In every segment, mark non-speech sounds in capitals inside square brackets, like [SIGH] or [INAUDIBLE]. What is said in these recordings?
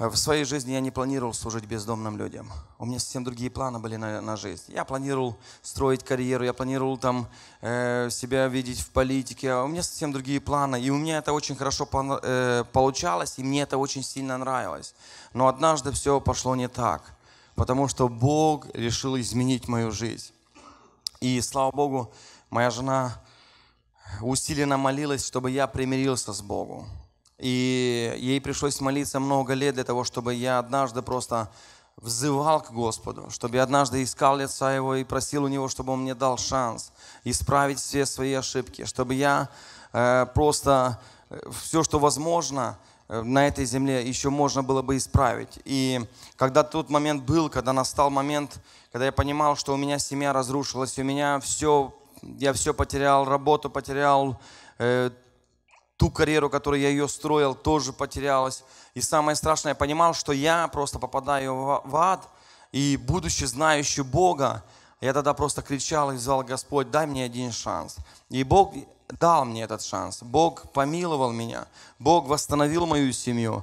Э, в своей жизни я не планировал служить бездомным людям. У меня совсем другие планы были на, на жизнь. Я планировал строить карьеру, я планировал там э, себя видеть в политике. А у меня совсем другие планы. И у меня это очень хорошо э, получалось, и мне это очень сильно нравилось. Но однажды все пошло не так, потому что Бог решил изменить мою жизнь. И слава Богу, моя жена усиленно молилась, чтобы я примирился с Богом. И ей пришлось молиться много лет для того, чтобы я однажды просто взывал к Господу, чтобы я однажды искал лица Его и просил у Него, чтобы Он мне дал шанс исправить все свои ошибки, чтобы я э, просто э, все, что возможно э, на этой земле, еще можно было бы исправить. И когда тот момент был, когда настал момент, когда я понимал, что у меня семья разрушилась, у меня все, я все потерял, работу потерял, э, ту карьеру, которую я ее строил, тоже потерялась. И самое страшное, я понимал, что я просто попадаю в ад, и будучи знающий Бога, я тогда просто кричал и звал Господь, дай мне один шанс. И Бог дал мне этот шанс. Бог помиловал меня. Бог восстановил мою семью.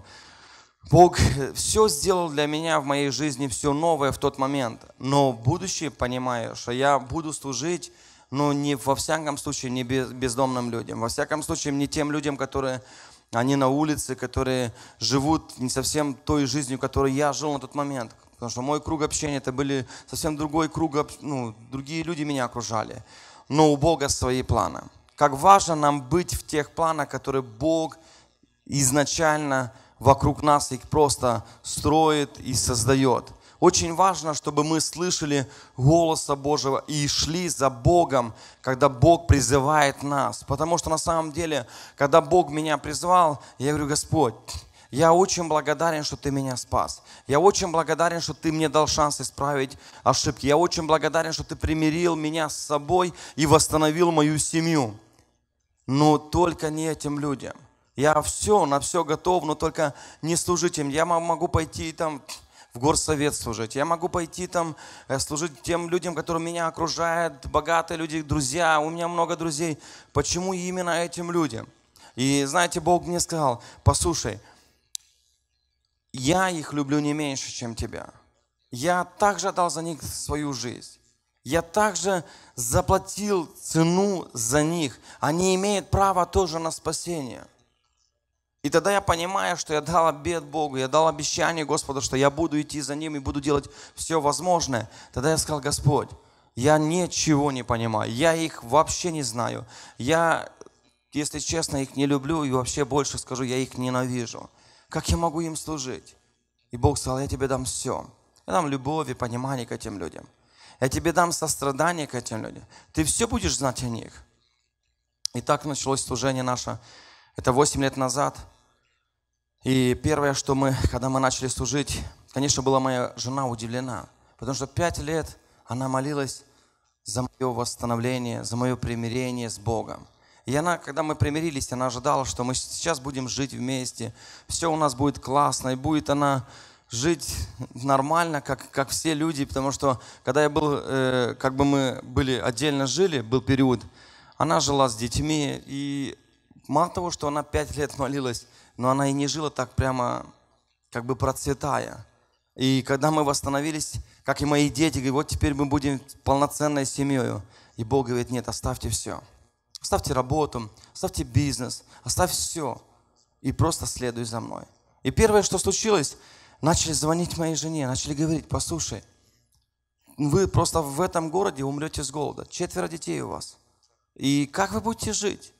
Бог все сделал для меня в моей жизни, все новое в тот момент. Но будущее, понимаешь, я буду служить но ну, не, во всяком случае не бездомным людям, во всяком случае не тем людям, которые они на улице, которые живут не совсем той жизнью, которой я жил на тот момент. Потому что мой круг общения, это были совсем другой круг, ну, другие люди меня окружали. Но у Бога свои планы. Как важно нам быть в тех планах, которые Бог изначально вокруг нас их просто строит и создает. Очень важно, чтобы мы слышали голоса Божьего и шли за Богом, когда Бог призывает нас. Потому что на самом деле, когда Бог меня призвал, я говорю, Господь, я очень благодарен, что Ты меня спас. Я очень благодарен, что Ты мне дал шанс исправить ошибки. Я очень благодарен, что Ты примирил меня с собой и восстановил мою семью. Но только не этим людям. Я все, на все готов, но только не служить им. Я могу пойти и там в горсовет служить, я могу пойти там э, служить тем людям, которые меня окружают, богатые люди, друзья, у меня много друзей. Почему именно этим людям? И знаете, Бог мне сказал, послушай, я их люблю не меньше, чем тебя. Я также отдал за них свою жизнь. Я также заплатил цену за них. Они имеют право тоже на спасение. И тогда я понимаю, что я дал обед Богу, я дал обещание Господу, что я буду идти за Ним и буду делать все возможное. Тогда я сказал, Господь, я ничего не понимаю, я их вообще не знаю. Я, если честно, их не люблю и вообще больше скажу, я их ненавижу. Как я могу им служить? И Бог сказал, я тебе дам все. Я дам любовь и понимание к этим людям. Я тебе дам сострадание к этим людям. Ты все будешь знать о них. И так началось служение наше. Это 8 лет назад – и первое, что мы, когда мы начали служить, конечно, была моя жена удивлена, потому что пять лет она молилась за мое восстановление, за мое примирение с Богом. И она, когда мы примирились, она ожидала, что мы сейчас будем жить вместе, все у нас будет классно, и будет она жить нормально, как, как все люди, потому что когда я был, э, как бы мы были отдельно жили, был период, она жила с детьми, и мало того, что она пять лет молилась, но она и не жила так прямо, как бы процветая. И когда мы восстановились, как и мои дети, говорят, вот теперь мы будем полноценной семьей. И Бог говорит, нет, оставьте все. Оставьте работу, оставьте бизнес, оставь все. И просто следуй за мной. И первое, что случилось, начали звонить моей жене, начали говорить, послушай, вы просто в этом городе умрете с голода. Четверо детей у вас. И как вы будете жить?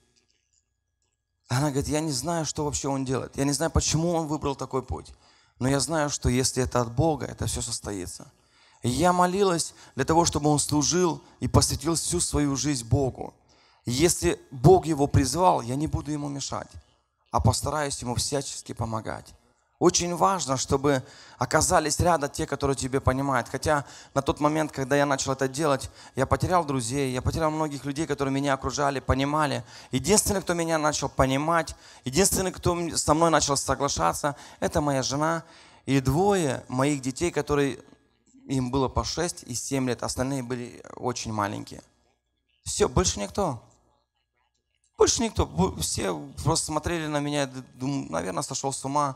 Она говорит, я не знаю, что вообще он делает. Я не знаю, почему он выбрал такой путь. Но я знаю, что если это от Бога, это все состоится. И я молилась для того, чтобы он служил и посвятил всю свою жизнь Богу. И если Бог его призвал, я не буду ему мешать, а постараюсь ему всячески помогать. Очень важно, чтобы оказались рядом те, которые тебе понимают. Хотя на тот момент, когда я начал это делать, я потерял друзей, я потерял многих людей, которые меня окружали, понимали. Единственный, кто меня начал понимать, единственный, кто со мной начал соглашаться, это моя жена и двое моих детей, которые им было по 6 и 7 лет, остальные были очень маленькие. Все, больше никто. Больше никто. Все просто смотрели на меня, думаю, наверное, сошел с ума.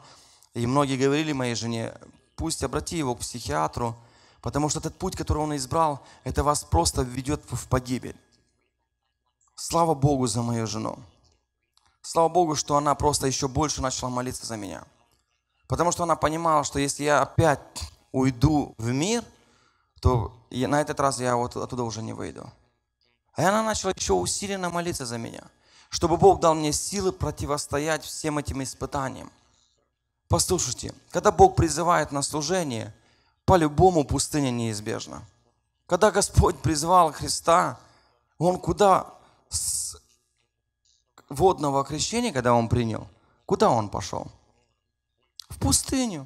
И многие говорили моей жене, пусть обрати его к психиатру, потому что этот путь, который он избрал, это вас просто ведет в погибель. Слава Богу за мою жену. Слава Богу, что она просто еще больше начала молиться за меня. Потому что она понимала, что если я опять уйду в мир, то на этот раз я вот оттуда уже не выйду. И она начала еще усиленно молиться за меня, чтобы Бог дал мне силы противостоять всем этим испытаниям. Послушайте, когда Бог призывает на служение, по-любому пустыня неизбежна. Когда Господь призвал Христа, Он куда с водного крещения, когда Он принял, куда Он пошел? В пустыню.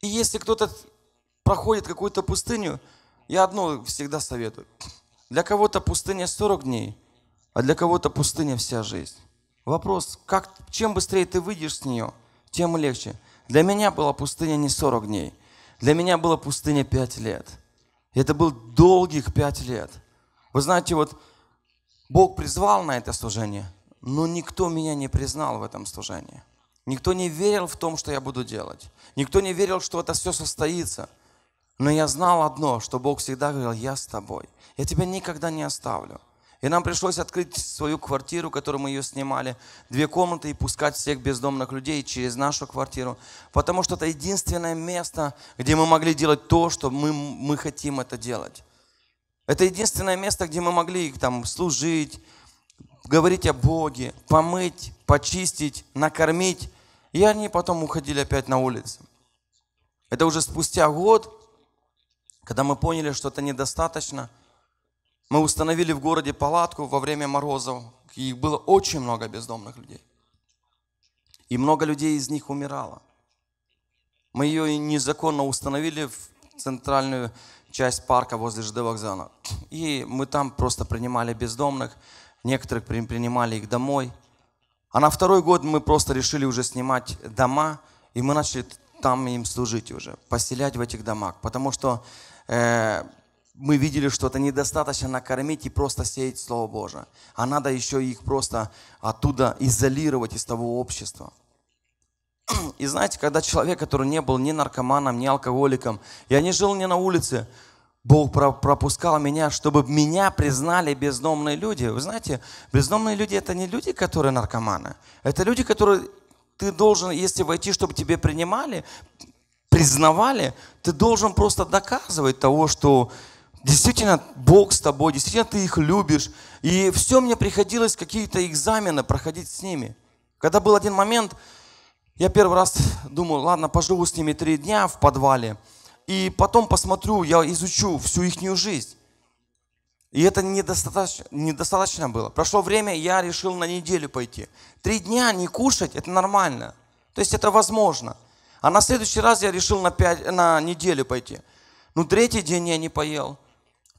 И если кто-то проходит какую-то пустыню, я одно всегда советую. Для кого-то пустыня 40 дней, а для кого-то пустыня вся жизнь. Вопрос, как, чем быстрее ты выйдешь с нее – тем легче. Для меня была пустыня не 40 дней. Для меня была пустыня 5 лет. Это был долгих 5 лет. Вы знаете, вот Бог призвал на это служение, но никто меня не признал в этом служении. Никто не верил в том, что я буду делать. Никто не верил, что это все состоится. Но я знал одно, что Бог всегда говорил, я с тобой. Я тебя никогда не оставлю. И нам пришлось открыть свою квартиру, которую мы ее снимали, две комнаты и пускать всех бездомных людей через нашу квартиру. Потому что это единственное место, где мы могли делать то, что мы, мы хотим это делать. Это единственное место, где мы могли там служить, говорить о Боге, помыть, почистить, накормить. И они потом уходили опять на улицу. Это уже спустя год, когда мы поняли, что это недостаточно – мы установили в городе палатку во время морозов, их было очень много бездомных людей. И много людей из них умирало. Мы ее незаконно установили в центральную часть парка возле ЖД вокзала. И мы там просто принимали бездомных, некоторых принимали их домой. А на второй год мы просто решили уже снимать дома, и мы начали там им служить уже, поселять в этих домах. Потому что э, мы видели, что это недостаточно накормить и просто сеять Слово Божие. А надо еще их просто оттуда изолировать из того общества. И знаете, когда человек, который не был ни наркоманом, ни алкоголиком, я не жил ни на улице, Бог пропускал меня, чтобы меня признали бездомные люди. Вы знаете, бездомные люди это не люди, которые наркоманы. Это люди, которые ты должен, если войти, чтобы тебе принимали, признавали, ты должен просто доказывать того, что Действительно, Бог с тобой, действительно, ты их любишь. И все мне приходилось какие-то экзамены проходить с ними. Когда был один момент, я первый раз думал, ладно, поживу с ними три дня в подвале, и потом посмотрю, я изучу всю их жизнь. И это недостаточно, недостаточно было. Прошло время, я решил на неделю пойти. Три дня не кушать, это нормально. То есть это возможно. А на следующий раз я решил на, пять, на неделю пойти. Ну, третий день я не поел.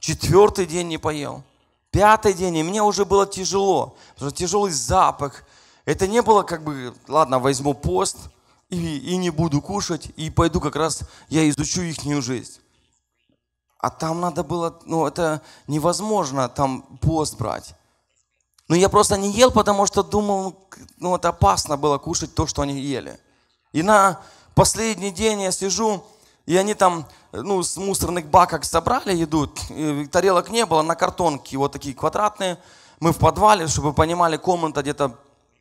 Четвертый день не поел. Пятый день, и мне уже было тяжело, потому что тяжелый запах. Это не было как бы, ладно, возьму пост и, и не буду кушать, и пойду как раз, я изучу ихнюю жизнь. А там надо было, ну это невозможно там пост брать. Но ну, я просто не ел, потому что думал, ну это ну, опасно было кушать то, что они ели. И на последний день я сижу, и они там, ну, с мусорных баков собрали еду, тарелок не было, на картонке вот такие квадратные. Мы в подвале, чтобы вы понимали, комната где-то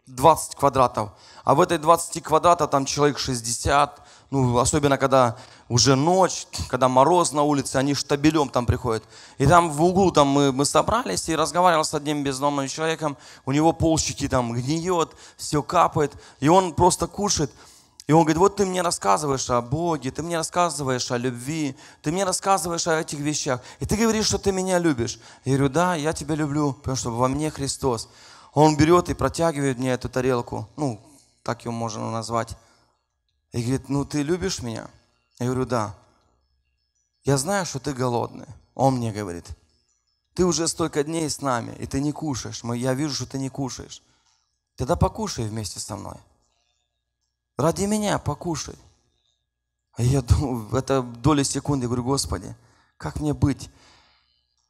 20 квадратов. А в этой 20 квадратов там человек 60, ну, особенно когда уже ночь, когда мороз на улице, они штабелем там приходят. И там в углу там мы, мы собрались и разговаривал с одним бездомным человеком, у него полщики там гниет, все капает, и он просто кушает – и он говорит, вот ты мне рассказываешь о Боге, ты мне рассказываешь о любви, ты мне рассказываешь о этих вещах. И ты говоришь, что ты меня любишь. Я говорю, да, я тебя люблю, потому что во мне Христос. Он берет и протягивает мне эту тарелку, ну, так ее можно назвать. И говорит, ну ты любишь меня? Я говорю, да. Я знаю, что ты голодный. Он мне говорит, ты уже столько дней с нами, и ты не кушаешь. Я вижу, что ты не кушаешь. Тогда покушай вместе со мной. Ради меня покушай. А я думаю, это доли секунды, говорю, Господи, как мне быть?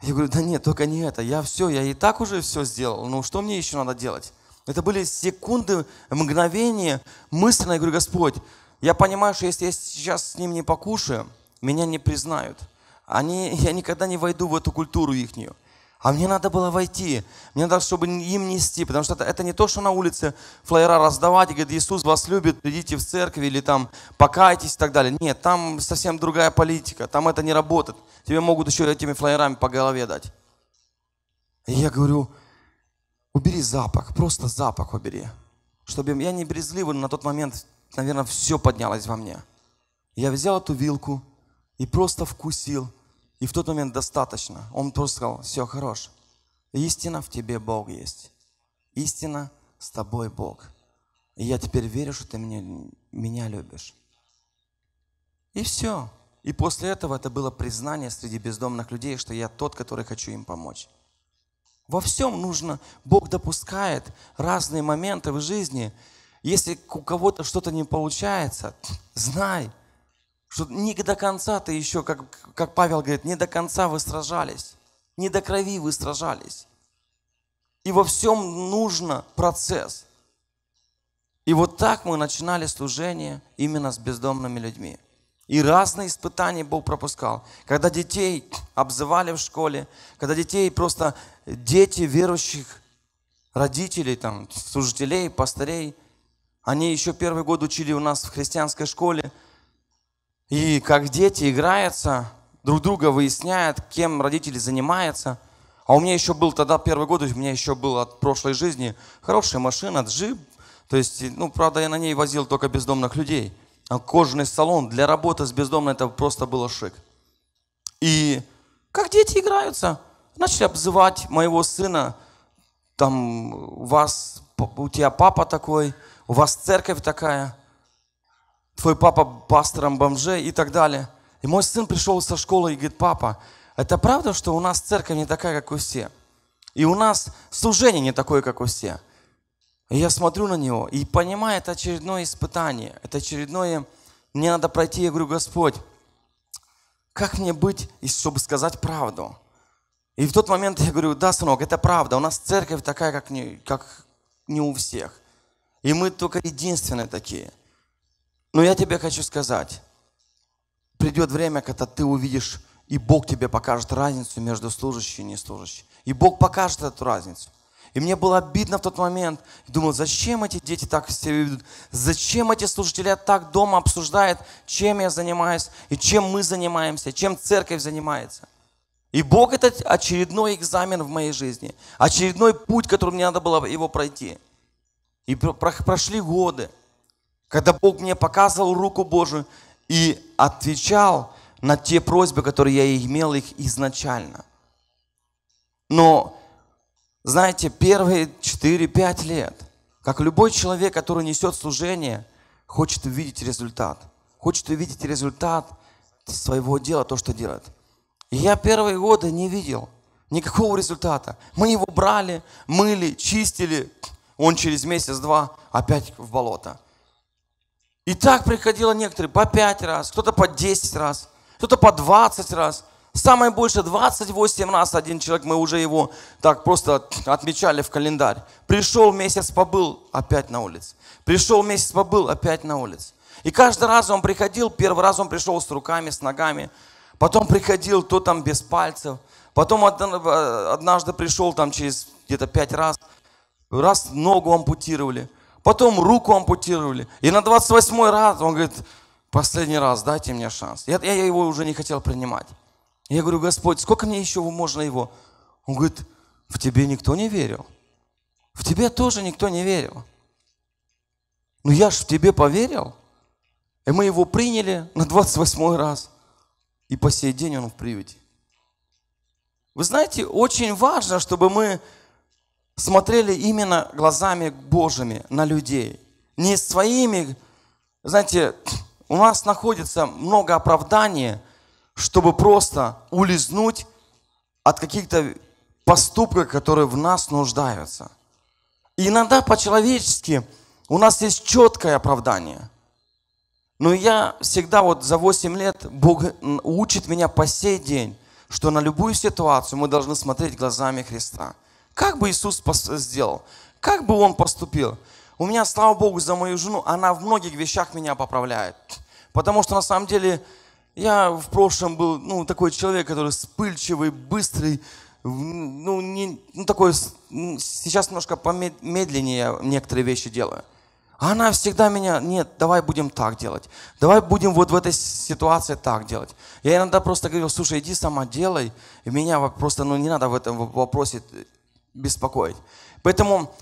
Я говорю, да нет, только не это. Я все, я и так уже все сделал. Ну что мне еще надо делать? Это были секунды, мгновения, мысленно. Я говорю, Господь, я понимаю, что если я сейчас с ним не покушаю, меня не признают. Они, я никогда не войду в эту культуру ихнюю. А мне надо было войти. Мне надо, чтобы им нести. Потому что это, это не то, что на улице флайера раздавать и говорит, Иисус вас любит, придите в церковь или там покайтесь и так далее. Нет, там совсем другая политика. Там это не работает. Тебе могут еще этими флайерами по голове дать. И я говорю, убери запах, просто запах убери. Чтобы я не брезгливый, на тот момент, наверное, все поднялось во мне. Я взял эту вилку и просто вкусил – и в тот момент достаточно. Он просто сказал, все, хорош. Истина в тебе, Бог, есть. Истина с тобой, Бог. И я теперь верю, что ты меня, меня любишь. И все. И после этого это было признание среди бездомных людей, что я тот, который хочу им помочь. Во всем нужно, Бог допускает разные моменты в жизни. Если у кого-то что-то не получается, [SNIFFS] знай, что не до конца ты еще, как, как Павел говорит, не до конца вы сражались, не до крови вы сражались. И во всем нужно процесс. И вот так мы начинали служение именно с бездомными людьми. И разные испытания Бог пропускал. Когда детей обзывали в школе, когда детей просто дети верующих родителей, там, служителей, пастырей, они еще первый год учили у нас в христианской школе, и как дети играются, друг друга выясняют, кем родители занимаются. А у меня еще был тогда первый год, у меня еще был от прошлой жизни хорошая машина, джип. То есть, ну, правда, я на ней возил только бездомных людей. А кожаный салон для работы с бездомным это просто было шик. И как дети играются. Начали обзывать моего сына, там, у вас, у тебя папа такой, у вас церковь такая – твой папа пастором бомжей и так далее. И мой сын пришел со школы и говорит, папа, это правда, что у нас церковь не такая, как у все? И у нас служение не такое, как у все? И я смотрю на него и понимаю, это очередное испытание, это очередное, мне надо пройти, я говорю, Господь, как мне быть, чтобы сказать правду? И в тот момент я говорю, да, сынок, это правда, у нас церковь такая, как не, как не у всех. И мы только единственные такие – но я тебе хочу сказать, придет время, когда ты увидишь, и Бог тебе покажет разницу между служащим и неслужащим. И Бог покажет эту разницу. И мне было обидно в тот момент. думал, зачем эти дети так себя ведут? Зачем эти служители так дома обсуждают, чем я занимаюсь, и чем мы занимаемся, чем церковь занимается? И Бог – это очередной экзамен в моей жизни, очередной путь, который мне надо было его пройти. И прошли годы – когда Бог мне показывал руку Божию и отвечал на те просьбы, которые я имел их изначально. Но, знаете, первые 4-5 лет, как любой человек, который несет служение, хочет увидеть результат. Хочет увидеть результат своего дела, то, что делает. И я первые годы не видел никакого результата. Мы его брали, мыли, чистили. Он через месяц-два опять в болото. И так приходило некоторые по 5 раз, кто-то по 10 раз, кто-то по 20 раз. Самое больше 28 раз один человек, мы уже его так просто отмечали в календарь. Пришел месяц, побыл, опять на улице. Пришел месяц, побыл, опять на улице. И каждый раз он приходил, первый раз он пришел с руками, с ногами, потом приходил, то там без пальцев, потом однажды пришел там через где-то пять раз, раз ногу ампутировали – потом руку ампутировали. И на 28 раз он говорит, последний раз дайте мне шанс. Я, я его уже не хотел принимать. Я говорю, Господь, сколько мне еще можно его? Он говорит, в тебе никто не верил. В тебе тоже никто не верил. но «Ну я ж в тебе поверил. И мы его приняли на 28 раз. И по сей день он в привиде. Вы знаете, очень важно, чтобы мы смотрели именно глазами Божьими на людей. Не своими, знаете, у нас находится много оправдания, чтобы просто улизнуть от каких-то поступков, которые в нас нуждаются. И иногда по-человечески у нас есть четкое оправдание. Но я всегда вот за 8 лет, Бог учит меня по сей день, что на любую ситуацию мы должны смотреть глазами Христа – как бы Иисус сделал? Как бы Он поступил? У меня, слава Богу, за мою жену, она в многих вещах меня поправляет. Потому что на самом деле я в прошлом был ну, такой человек, который спыльчивый, быстрый, ну, не, ну такой, сейчас немножко помедленнее некоторые вещи делаю. А она всегда меня, нет, давай будем так делать, давай будем вот в этой ситуации так делать. Я иногда просто говорил, слушай, иди сама делай, и меня просто, ну не надо в этом вопросе беспокоить. Поэтому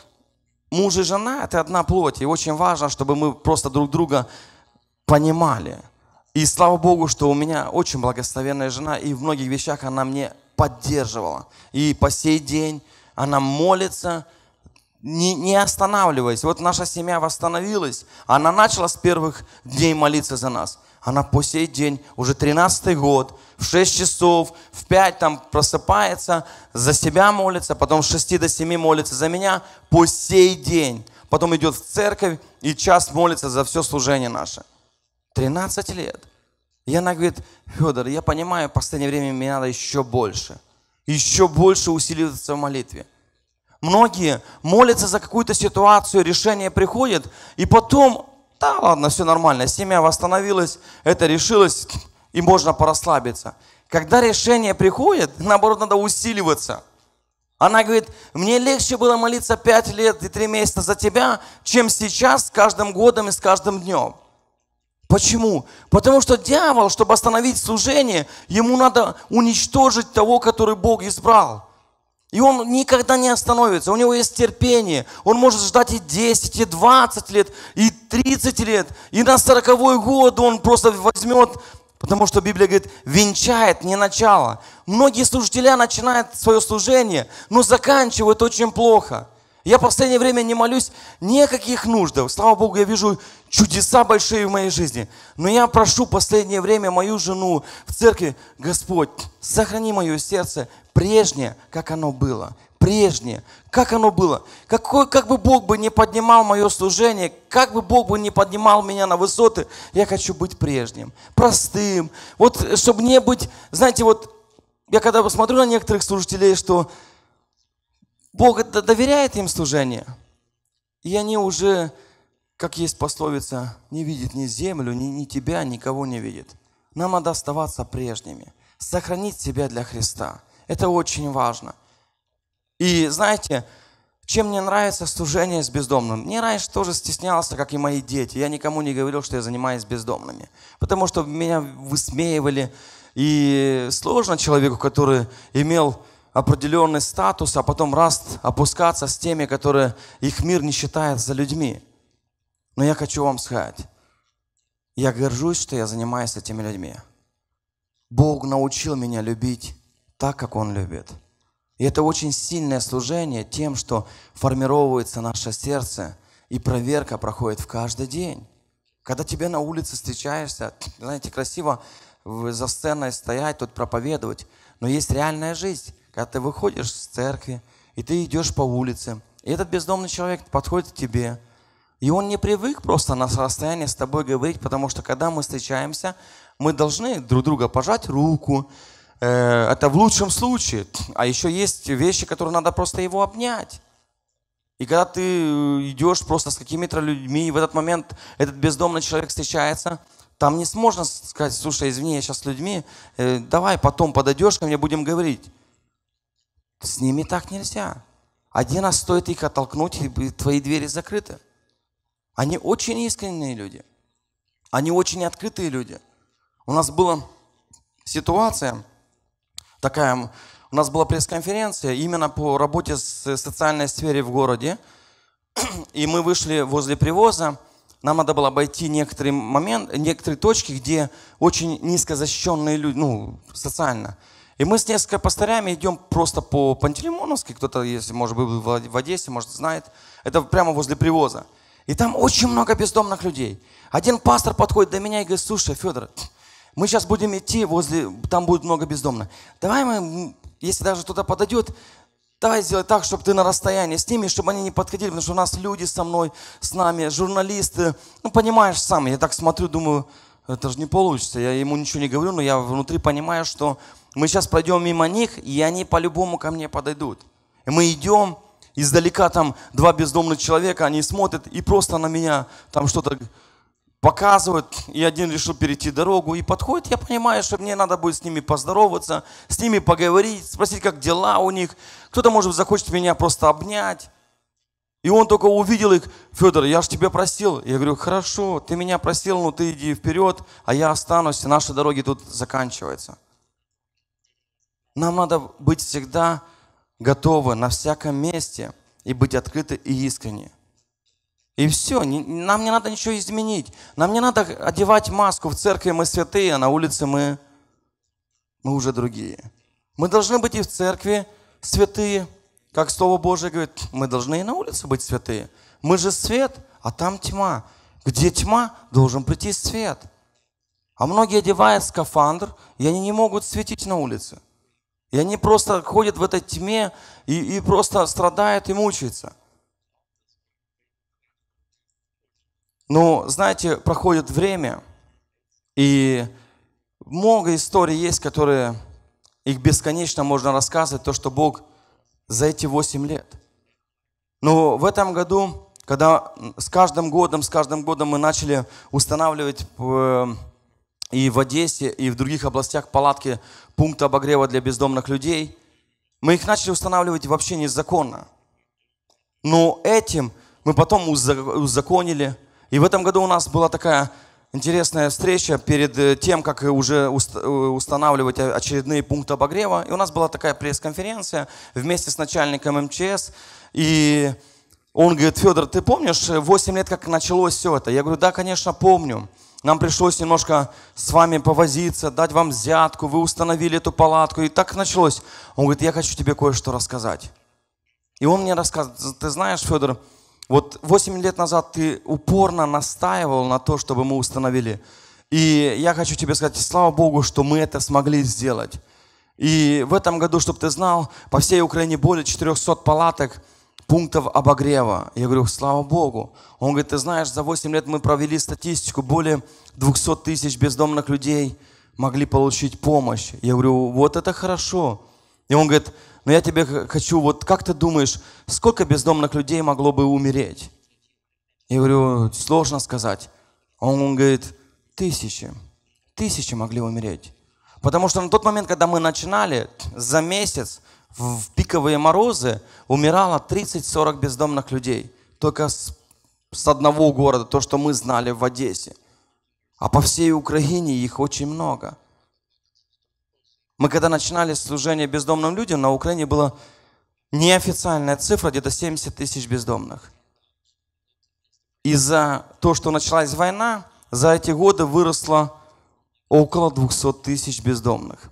муж и жена – это одна плоть. И очень важно, чтобы мы просто друг друга понимали. И слава Богу, что у меня очень благословенная жена, и в многих вещах она мне поддерживала. И по сей день она молится, не, не останавливаясь. Вот наша семья восстановилась, она начала с первых дней молиться за нас. Она а по сей день, уже 13 год, в 6 часов, в 5 там просыпается, за себя молится, потом с 6 до 7 молится за меня по сей день. Потом идет в церковь и час молится за все служение наше. 13 лет. И она говорит, Федор, я понимаю, в последнее время мне надо еще больше. Еще больше усиливаться в молитве. Многие молятся за какую-то ситуацию, решение приходит, и потом да ладно, все нормально, семья восстановилась, это решилось, и можно порасслабиться. Когда решение приходит, наоборот, надо усиливаться. Она говорит, мне легче было молиться 5 лет и 3 месяца за тебя, чем сейчас, с каждым годом и с каждым днем. Почему? Потому что дьявол, чтобы остановить служение, ему надо уничтожить того, который Бог избрал – и он никогда не остановится, у него есть терпение. Он может ждать и 10, и 20 лет, и 30 лет, и на 40 год он просто возьмет, потому что Библия говорит, венчает не начало. Многие служители начинают свое служение, но заканчивают очень плохо – я в последнее время не молюсь никаких нужд. Слава Богу, я вижу чудеса большие в моей жизни. Но я прошу в последнее время мою жену в церкви, Господь, сохрани мое сердце прежнее, как оно было. Прежнее, как оно было. Какой, как бы Бог бы не поднимал мое служение, как бы Бог бы не поднимал меня на высоты, я хочу быть прежним, простым. Вот чтобы не быть, знаете, вот я когда посмотрю на некоторых служителей, что Бог доверяет им служение. И они уже, как есть пословица, не видят ни землю, ни, ни тебя, никого не видят. Нам надо оставаться прежними, сохранить себя для Христа. Это очень важно. И знаете, чем мне нравится служение с бездомным? Мне раньше тоже стеснялся, как и мои дети. Я никому не говорил, что я занимаюсь бездомными. Потому что меня высмеивали. И сложно человеку, который имел определенный статус, а потом раз опускаться с теми, которые их мир не считает за людьми. Но я хочу вам сказать, я горжусь, что я занимаюсь этими людьми. Бог научил меня любить так, как Он любит. И это очень сильное служение тем, что формируется наше сердце, и проверка проходит в каждый день. Когда тебе на улице встречаешься, знаете, красиво за сценой стоять, тут проповедовать, но есть реальная жизнь когда ты выходишь из церкви, и ты идешь по улице, и этот бездомный человек подходит к тебе, и он не привык просто на расстоянии с тобой говорить, потому что когда мы встречаемся, мы должны друг друга пожать руку, э, это в лучшем случае. А еще есть вещи, которые надо просто его обнять. И когда ты э, идешь просто с какими-то людьми, и в этот момент этот бездомный человек встречается, там не сможно сказать, слушай, извини, я сейчас с людьми, э, давай потом подойдешь ко мне, будем говорить. С ними так нельзя. Один раз стоит их оттолкнуть, и твои двери закрыты. Они очень искренние люди. Они очень открытые люди. У нас была ситуация такая, у нас была пресс-конференция именно по работе с э, социальной сфере в городе. [CLEARS THROAT] И мы вышли возле привоза, нам надо было обойти некоторые момент, некоторые точки, где очень низко защищенные люди, ну, социально. И мы с несколькими пастырями идем просто по Пантелеймоновской, кто-то, если, может быть, в Одессе, может, знает, это прямо возле привоза. И там очень много бездомных людей. Один пастор подходит до меня и говорит, слушай, Федор, мы сейчас будем идти возле, там будет много бездомных. Давай мы, если даже кто-то подойдет, Давай сделай так, чтобы ты на расстоянии с ними, чтобы они не подходили, потому что у нас люди со мной, с нами, журналисты. Ну, понимаешь сам, я так смотрю, думаю, это же не получится. Я ему ничего не говорю, но я внутри понимаю, что мы сейчас пройдем мимо них, и они по-любому ко мне подойдут. И мы идем, издалека там два бездомных человека, они смотрят и просто на меня там что-то показывают, и один решил перейти дорогу, и подходит, я понимаю, что мне надо будет с ними поздороваться, с ними поговорить, спросить, как дела у них. Кто-то, может, захочет меня просто обнять. И он только увидел их, Федор, я же тебя просил. Я говорю, хорошо, ты меня просил, но ну ты иди вперед, а я останусь, и наши дороги тут заканчиваются. Нам надо быть всегда готовы на всяком месте и быть открыты и искренне. И все, нам не надо ничего изменить. Нам не надо одевать маску. В церкви мы святые, а на улице мы, мы уже другие. Мы должны быть и в церкви святые, как Слово Божие говорит, мы должны и на улице быть святые. Мы же свет, а там тьма. Где тьма, должен прийти свет. А многие одевают скафандр, и они не могут светить на улице. И они просто ходят в этой тьме и, и просто страдают и мучаются. Но, знаете, проходит время, и много историй есть, которые их бесконечно можно рассказывать, то, что Бог за эти 8 лет. Но в этом году, когда с каждым годом, с каждым годом мы начали устанавливать э, и в Одессе, и в других областях палатки пункта обогрева для бездомных людей, мы их начали устанавливать вообще незаконно. Но этим мы потом узаконили. И в этом году у нас была такая интересная встреча перед э, тем, как уже э, устанавливать очередные пункты обогрева. И у нас была такая пресс-конференция вместе с начальником МЧС. И он говорит, Федор, ты помнишь 8 э, лет, как началось все это? Я говорю, да, конечно, помню. Нам пришлось немножко с вами повозиться, дать вам взятку, вы установили эту палатку. И так началось. Он говорит, я хочу тебе кое-что рассказать. И он мне рассказывает, ты знаешь, Федор, вот 8 лет назад ты упорно настаивал на то, чтобы мы установили. И я хочу тебе сказать, слава Богу, что мы это смогли сделать. И в этом году, чтобы ты знал, по всей Украине более 400 палаток – пунктов обогрева. Я говорю, слава Богу. Он говорит, ты знаешь, за 8 лет мы провели статистику, более 200 тысяч бездомных людей могли получить помощь. Я говорю, вот это хорошо. И он говорит, но я тебе хочу, вот как ты думаешь, сколько бездомных людей могло бы умереть? Я говорю, сложно сказать. Он, он говорит, тысячи, тысячи могли умереть. Потому что на тот момент, когда мы начинали, за месяц в пиковые морозы умирало 30-40 бездомных людей. Только с, с одного города, то, что мы знали в Одессе. А по всей Украине их очень много. Мы когда начинали служение бездомным людям, на Украине была неофициальная цифра, где-то 70 тысяч бездомных. И за то, что началась война, за эти годы выросло около 200 тысяч бездомных.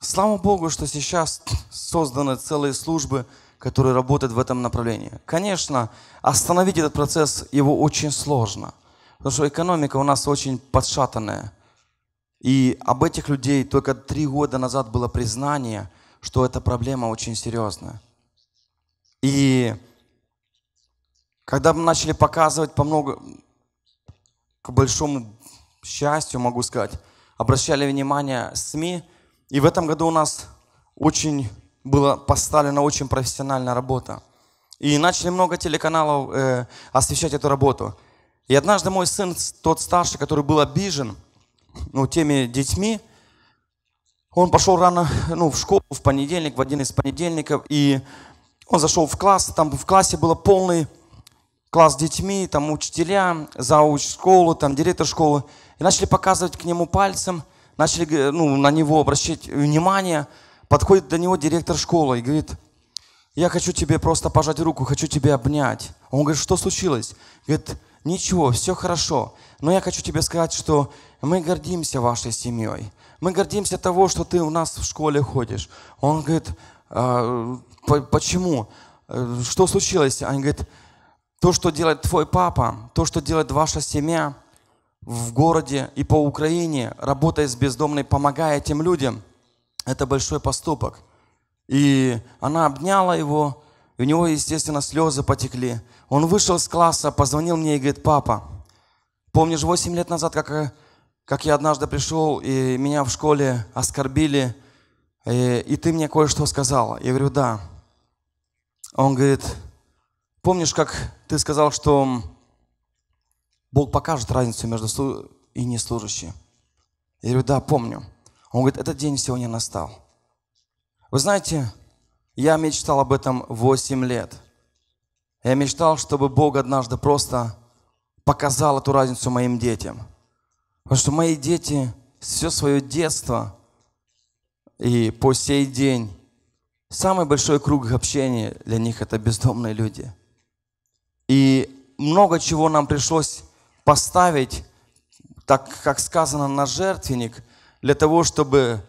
Слава Богу, что сейчас созданы целые службы, которые работают в этом направлении. Конечно, остановить этот процесс его очень сложно, потому что экономика у нас очень подшатанная. И об этих людей только три года назад было признание, что эта проблема очень серьезная. И когда мы начали показывать по много, к большому счастью, могу сказать, обращали внимание СМИ – и в этом году у нас очень была поставлена очень профессиональная работа. И начали много телеканалов э, освещать эту работу. И однажды мой сын, тот старший, который был обижен ну, теми детьми, он пошел рано ну, в школу в понедельник, в один из понедельников, и он зашел в класс, там в классе было полный класс с детьми, там учителя, зауч школы, там директор школы, и начали показывать к нему пальцем – начали ну, на него обращать внимание. Подходит до него директор школы и говорит, я хочу тебе просто пожать руку, хочу тебя обнять. Он говорит, что случилось? Говорит, ничего, все хорошо. Но я хочу тебе сказать, что мы гордимся вашей семьей. Мы гордимся того, что ты у нас в школе ходишь. Он говорит, а, почему? Э, что случилось? Они говорят, то, что делает твой папа, то, что делает ваша семья – в городе и по Украине, работая с бездомной, помогая этим людям, это большой поступок. И она обняла его, и у него, естественно, слезы потекли. Он вышел с класса, позвонил мне и говорит, папа, помнишь, 8 лет назад, как, как я однажды пришел, и меня в школе оскорбили, и, э, и ты мне кое-что сказал. Я говорю, да. Он говорит, помнишь, как ты сказал, что Бог покажет разницу между и неслужащим. Я говорю, да, помню. Он говорит, этот день сегодня настал. Вы знаете, я мечтал об этом 8 лет. Я мечтал, чтобы Бог однажды просто показал эту разницу моим детям. Потому что мои дети все свое детство и по сей день самый большой круг общения для них это бездомные люди. И много чего нам пришлось поставить, так как сказано, на жертвенник, для того, чтобы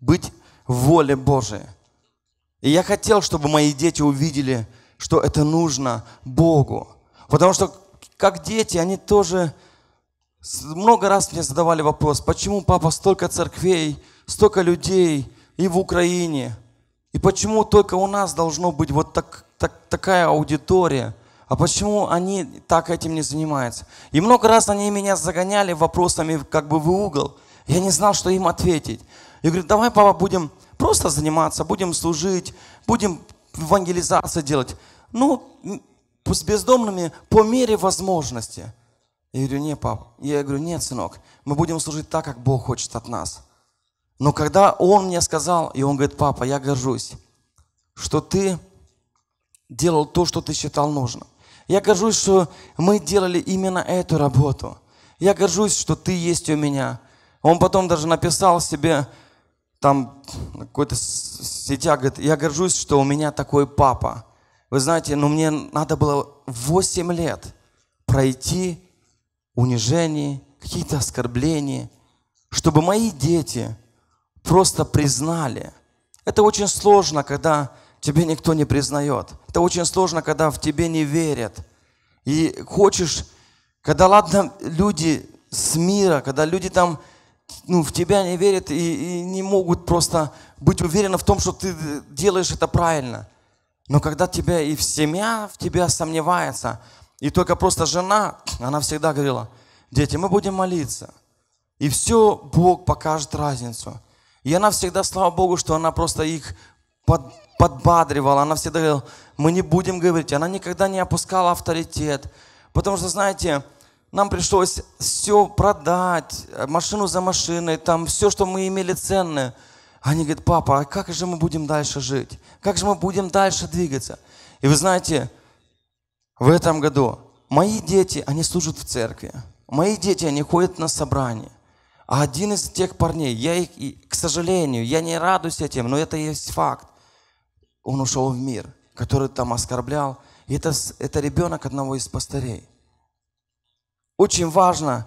быть в воле Божией. И я хотел, чтобы мои дети увидели, что это нужно Богу. Потому что, как дети, они тоже много раз мне задавали вопрос, почему, папа, столько церквей, столько людей и в Украине, и почему только у нас должно быть вот так, так, такая аудитория – а почему они так этим не занимаются? И много раз они меня загоняли вопросами как бы в угол. Я не знал, что им ответить. Я говорю, давай, папа, будем просто заниматься, будем служить, будем евангелизацию делать. Ну, с бездомными по мере возможности. Я говорю, нет, пап. Я говорю, нет, сынок, мы будем служить так, как Бог хочет от нас. Но когда он мне сказал, и он говорит, папа, я горжусь, что ты делал то, что ты считал нужным. Я горжусь, что мы делали именно эту работу. Я горжусь, что ты есть у меня. Он потом даже написал себе, там какой-то сетя, говорит, я горжусь, что у меня такой папа. Вы знаете, ну мне надо было 8 лет пройти унижение, какие-то оскорбления, чтобы мои дети просто признали. Это очень сложно, когда тебе никто не признает. Это очень сложно, когда в тебе не верят. И хочешь, когда, ладно, люди с мира, когда люди там ну, в тебя не верят и, и не могут просто быть уверены в том, что ты делаешь это правильно. Но когда тебя и семья в тебя сомневается, и только просто жена, она всегда говорила, дети, мы будем молиться. И все, Бог покажет разницу. И она всегда, слава Богу, что она просто их под, подбадривала, она всегда говорила, мы не будем говорить. Она никогда не опускала авторитет. Потому что, знаете, нам пришлось все продать, машину за машиной, там все, что мы имели ценное. Они говорят, папа, а как же мы будем дальше жить? Как же мы будем дальше двигаться? И вы знаете, в этом году мои дети, они служат в церкви. Мои дети, они ходят на собрания. А один из тех парней, я их, к сожалению, я не радуюсь этим, но это есть факт он ушел в мир, который там оскорблял. И это, это ребенок одного из пастырей. Очень важно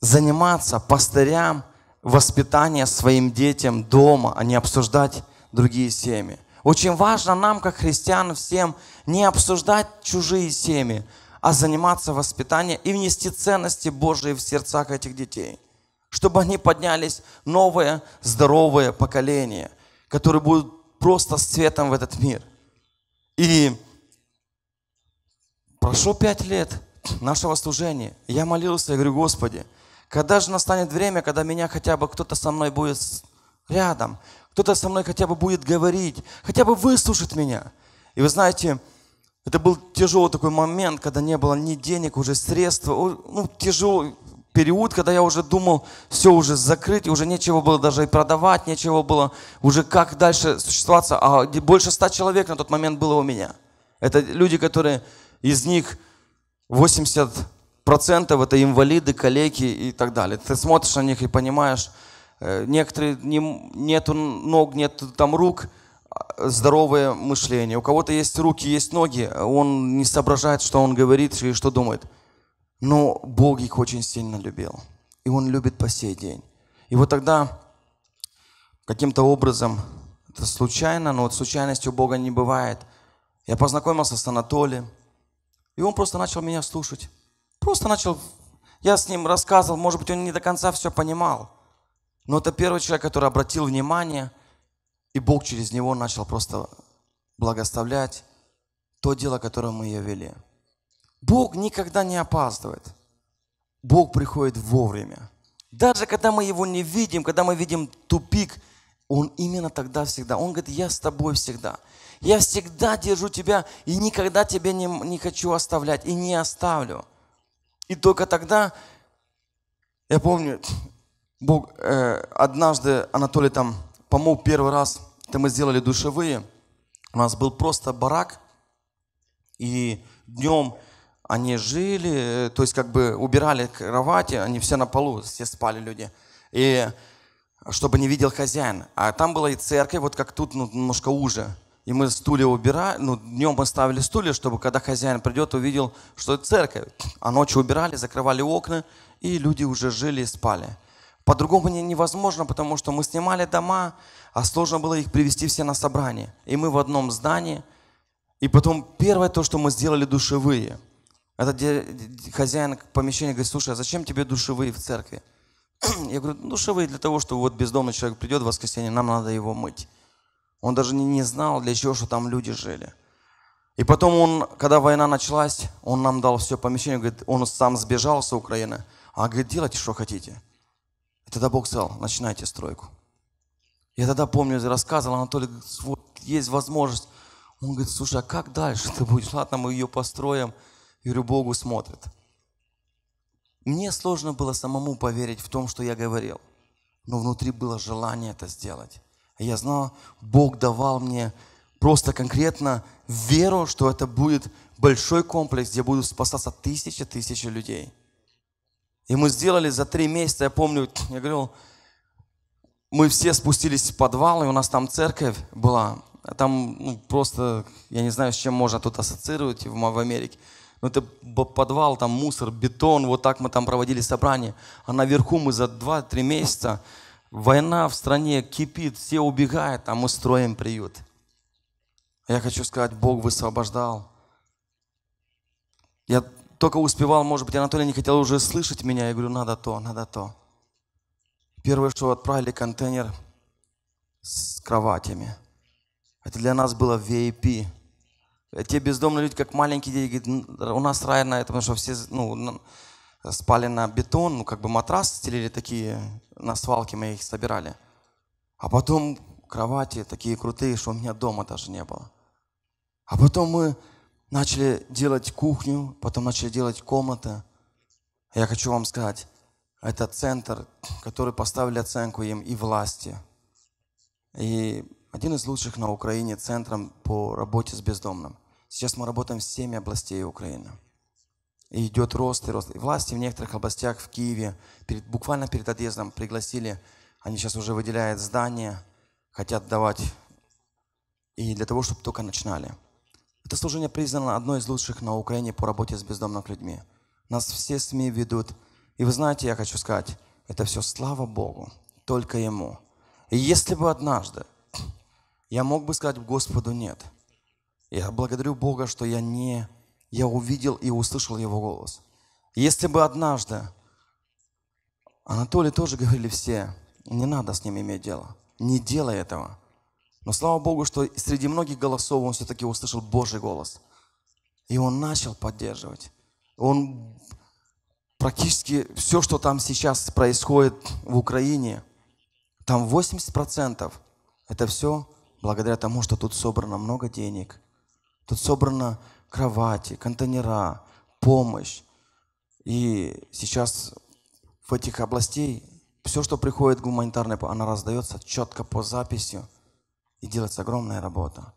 заниматься пастырям воспитания своим детям дома, а не обсуждать другие семьи. Очень важно нам, как христиан, всем не обсуждать чужие семьи, а заниматься воспитанием и внести ценности Божии в сердцах этих детей, чтобы они поднялись новое здоровое поколение, которые будут просто с цветом в этот мир. И прошло пять лет нашего служения. Я молился, я говорю, Господи, когда же настанет время, когда меня хотя бы кто-то со мной будет рядом, кто-то со мной хотя бы будет говорить, хотя бы выслушает меня. И вы знаете, это был тяжелый такой момент, когда не было ни денег, уже средств, ну, тяжелый период, когда я уже думал, все уже закрыть, уже нечего было даже и продавать, нечего было уже как дальше существоваться. А больше ста человек на тот момент было у меня. Это люди, которые из них 80% это инвалиды, коллеги и так далее. Ты смотришь на них и понимаешь, э, некоторые не, нету ног, нет там рук, а, здоровое мышление. У кого-то есть руки, есть ноги, он не соображает, что он говорит и что думает. Но Бог их очень сильно любил. И Он любит по сей день. И вот тогда каким-то образом, это случайно, но вот случайностью Бога не бывает. Я познакомился с Анатолием, и он просто начал меня слушать. Просто начал, я с ним рассказывал, может быть, он не до конца все понимал. Но это первый человек, который обратил внимание, и Бог через него начал просто благоставлять то дело, которое мы и вели. Бог никогда не опаздывает. Бог приходит вовремя. Даже когда мы его не видим, когда мы видим тупик, он именно тогда всегда. Он говорит, я с тобой всегда. Я всегда держу тебя и никогда тебя не, не хочу оставлять и не оставлю. И только тогда, я помню, Бог э, однажды Анатолий там помог первый раз, это мы сделали душевые, у нас был просто барак, и днем они жили, э, то есть как бы убирали кровати, они все на полу, все спали люди. И чтобы не видел хозяин. А там была и церковь, вот как тут, ну, немножко уже. И мы стулья убирали, ну, днем мы ставили стулья, чтобы когда хозяин придет, увидел, что это церковь. А ночью убирали, закрывали окна, и люди уже жили и спали. По-другому невозможно, потому что мы снимали дома, а сложно было их привести все на собрание. И мы в одном здании. И потом первое то, что мы сделали душевые – этот хозяин помещения говорит, слушай, а зачем тебе душевые в церкви? [CLEARS THROAT] Я говорю, «Ну, душевые для того, чтобы вот бездомный человек придет в воскресенье, нам надо его мыть. Он даже не знал, для чего, что там люди жили. И потом он, когда война началась, он нам дал все помещение, говорит, он сам сбежал с Украины, а говорит, делайте, что хотите. И тогда Бог сказал, начинайте стройку. Я тогда помню, рассказывал Анатолий, говорит, вот есть возможность. Он говорит, слушай, а как дальше ты будешь? Ладно, мы ее построим. Я говорю, Богу смотрит. Мне сложно было самому поверить в том, что я говорил, но внутри было желание это сделать. Я знал, Бог давал мне просто конкретно веру, что это будет большой комплекс, где будут спасаться тысячи, тысячи людей. И мы сделали за три месяца, я помню, [SNIFFS] я говорил, мы все спустились в подвал, и у нас там церковь была. Там ну, просто, я не знаю, с чем можно тут ассоциировать в, в Америке. Ну, это подвал, там мусор, бетон, вот так мы там проводили собрание. А наверху мы за 2-3 месяца, война в стране кипит, все убегают, а мы строим приют. Я хочу сказать, Бог высвобождал. Я только успевал, может быть, Анатолий не хотел уже слышать меня. Я говорю, надо то, надо то. Первое, что отправили контейнер с кроватями. Это для нас было VIP те бездомные люди, как маленькие дети, говорят, у нас рай на этом, потому что все ну, спали на бетон, ну, как бы матрас стелили такие, на свалке мы их собирали. А потом кровати такие крутые, что у меня дома даже не было. А потом мы начали делать кухню, потом начали делать комнаты. Я хочу вам сказать, это центр, который поставили оценку им и власти. И один из лучших на Украине центром по работе с бездомным. Сейчас мы работаем с семи областей Украины. И идет рост и рост. И власти в некоторых областях в Киеве перед, буквально перед отъездом пригласили, они сейчас уже выделяют здания, хотят давать, и для того, чтобы только начинали. Это служение признано одной из лучших на Украине по работе с бездомными людьми. Нас все СМИ ведут. И вы знаете, я хочу сказать, это все слава Богу, только Ему. И если бы однажды [CLEARS THROAT] я мог бы сказать Господу «нет», я благодарю Бога, что я не... Я увидел и услышал Его голос. Если бы однажды... Анатолий тоже говорили все, не надо с ним иметь дело. Не делай этого. Но слава Богу, что среди многих голосов он все-таки услышал Божий голос. И он начал поддерживать. Он практически все, что там сейчас происходит в Украине, там 80% это все благодаря тому, что тут собрано много денег, Тут собрано кровати, контейнера, помощь. И сейчас в этих областей все, что приходит гуманитарное, она раздается четко по записью И делается огромная работа.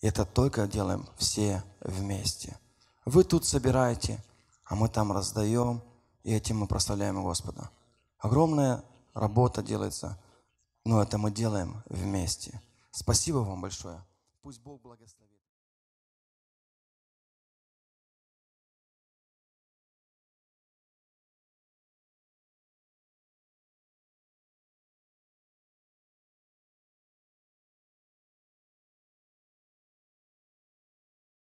И это только делаем все вместе. Вы тут собираете, а мы там раздаем, и этим мы прославляем Господа. Огромная работа делается, но это мы делаем вместе. Спасибо вам большое. Пусть Бог благословит.